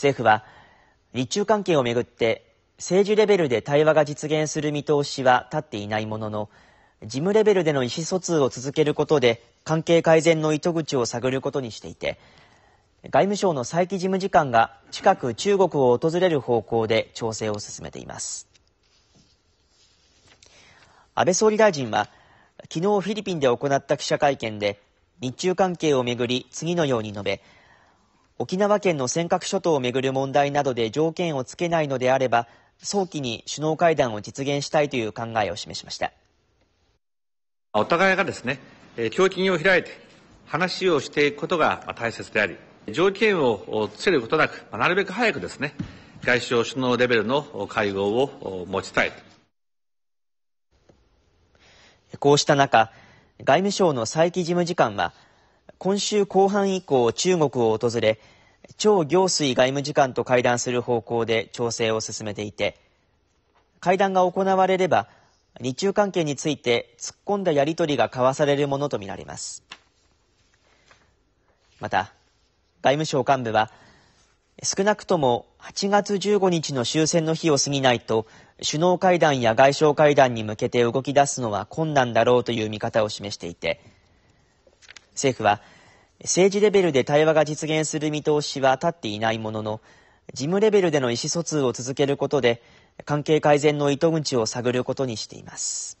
政府は、日中関係をめぐって、政治レベルで対話が実現する見通しは立っていないものの、事務レベルでの意思疎通を続けることで、関係改善の糸口を探ることにしていて、外務省の佐伯事務次官が近く中国を訪れる方向で調整を進めています。安倍総理大臣は、昨日フィリピンで行った記者会見で、日中関係をめぐり次のように述べ、沖縄県の尖閣諸島をめぐる問題などで条件をつけないのであれば、早期に首脳会談を実現したいという考えを示しました。お互いがですね、胸筋を開いて話をしていくことが大切であり、条件をつけることなく、なるべく早くですね、外相首脳レベルの会合を持ちたい。こうした中、外務省の佐伯事務次官は、今週後半以降中国を訪れ、超行水外務次官と会談する方向で調整を進めていて、会談が行われれば、日中関係について突っ込んだやり取りが交わされるものとみられます。また、外務省幹部は、少なくとも8月15日の終戦の日を過ぎないと、首脳会談や外相会談に向けて動き出すのは困難だろうという見方を示していて、政府は、政治レベルで対話が実現する見通しは立っていないものの、事務レベルでの意思疎通を続けることで、関係改善の糸口を探ることにしています。